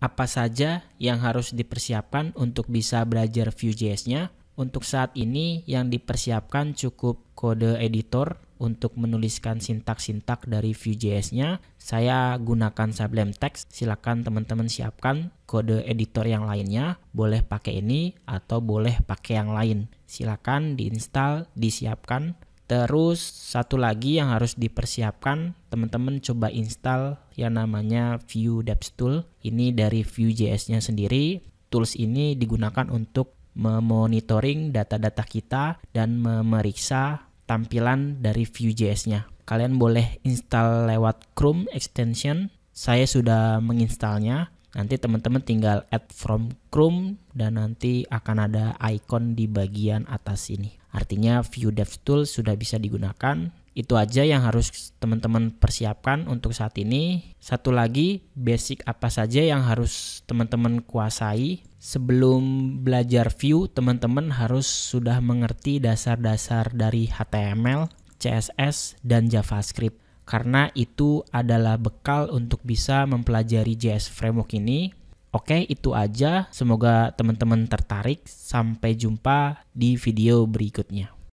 apa saja yang harus dipersiapkan untuk bisa belajar Vue.js-nya. Untuk saat ini yang dipersiapkan cukup kode editor untuk menuliskan sintak-sintak dari Vue.js-nya. Saya gunakan Sublime Text. Silakan teman-teman siapkan kode editor yang lainnya. Boleh pakai ini atau boleh pakai yang lain. Silakan diinstal, disiapkan Terus satu lagi yang harus dipersiapkan, teman-teman coba install yang namanya Vue Depth Tool. Ini dari Vue.js-nya sendiri. Tools ini digunakan untuk memonitoring data-data kita dan memeriksa tampilan dari Vue.js-nya. Kalian boleh install lewat Chrome extension. Saya sudah menginstalnya. Nanti teman-teman tinggal add from Chrome dan nanti akan ada icon di bagian atas ini. Artinya View DevTools sudah bisa digunakan itu aja yang harus teman-teman persiapkan untuk saat ini. Satu lagi, basic apa saja yang harus teman-teman kuasai. Sebelum belajar view, teman-teman harus sudah mengerti dasar-dasar dari HTML, CSS, dan JavaScript karena itu adalah bekal untuk bisa mempelajari JS Framework ini. Oke, itu aja. Semoga teman-teman tertarik. Sampai jumpa di video berikutnya.